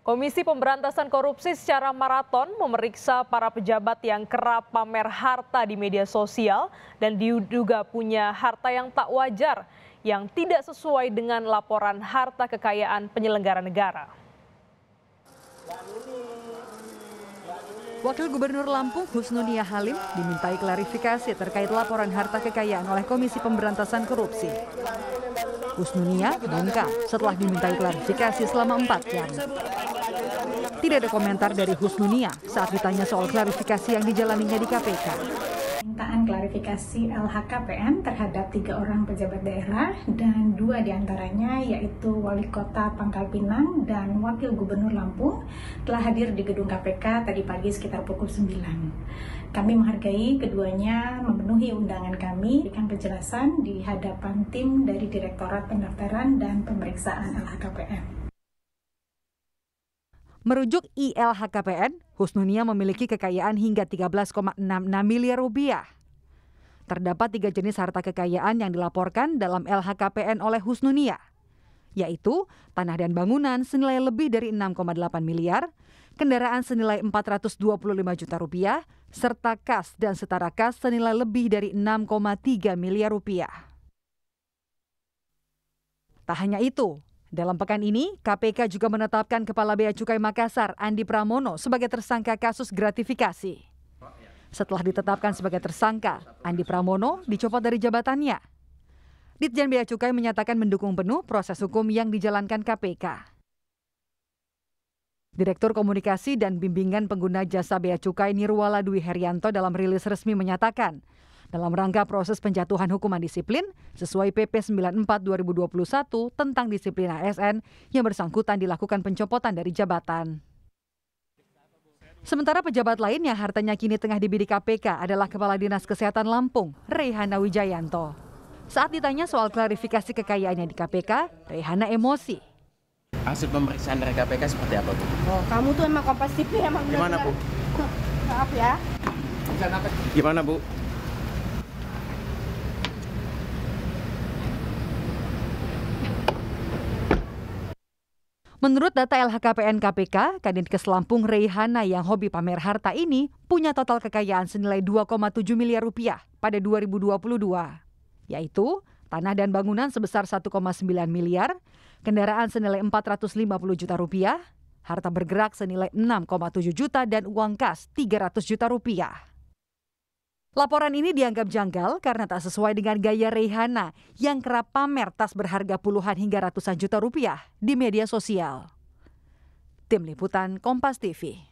Komisi Pemberantasan Korupsi secara maraton memeriksa para pejabat yang kerap pamer harta di media sosial dan diduga punya harta yang tak wajar yang tidak sesuai dengan laporan harta kekayaan penyelenggara negara. Wakil Gubernur Lampung Husnunia Halim dimintai klarifikasi terkait laporan harta kekayaan oleh Komisi Pemberantasan Korupsi. Husnunia bungkam setelah dimintai klarifikasi selama empat jam. Tidak ada komentar dari Husnunia saat ditanya soal klarifikasi yang dijalaninya di KPK permintaan klarifikasi LHKPN terhadap tiga orang pejabat daerah dan dua diantaranya yaitu Wali Kota Pangkal Pinang dan Wakil Gubernur Lampung telah hadir di gedung KPK tadi pagi sekitar pukul 9. Kami menghargai keduanya memenuhi undangan kami dengan penjelasan di hadapan tim dari Direktorat Pendaftaran dan Pemeriksaan LHKPN. Merujuk ILHKPN, Husnunia memiliki kekayaan hingga 13,66 miliar rupiah. Terdapat tiga jenis harta kekayaan yang dilaporkan dalam LHKPN oleh Husnunia, yaitu tanah dan bangunan senilai lebih dari 6,8 miliar, kendaraan senilai 425 juta rupiah, serta kas dan setara kas senilai lebih dari 6,3 miliar rupiah. Tak hanya itu, dalam pekan ini, KPK juga menetapkan Kepala Bea Cukai Makassar Andi Pramono sebagai tersangka kasus gratifikasi. Setelah ditetapkan sebagai tersangka, Andi Pramono dicopot dari jabatannya. Ditjen Bea Cukai menyatakan mendukung penuh proses hukum yang dijalankan KPK. Direktur Komunikasi dan Bimbingan Pengguna Jasa Bea Cukai Nirwala Dwi Herianto dalam rilis resmi menyatakan, dalam rangka proses penjatuhan hukuman disiplin sesuai PP 94 2021 tentang disiplin ASN yang bersangkutan dilakukan pencopotan dari jabatan. Sementara pejabat lain yang hartanya kini tengah dibidik KPK adalah Kepala Dinas Kesehatan Lampung, Rehana Wijayanto. Saat ditanya soal klarifikasi kekayaannya di KPK, Rehana emosi. Hasil pemeriksaan dari KPK seperti apa, Bu? Oh, kamu tuh emang kompasif ya, emang Gimana, Bu? Maaf ya. Gimana, Bu? Menurut data LHKPN KPK, Kadin selampung Reihana yang hobi pamer harta ini punya total kekayaan senilai 2,7 miliar rupiah pada 2022, yaitu tanah dan bangunan sebesar 1,9 miliar, kendaraan senilai 450 juta rupiah, harta bergerak senilai 6,7 juta dan uang kas 300 juta rupiah. Laporan ini dianggap janggal karena tak sesuai dengan gaya Rehana yang kerap pamer tas berharga puluhan hingga ratusan juta rupiah di media sosial. Tim Liputan Kompas TV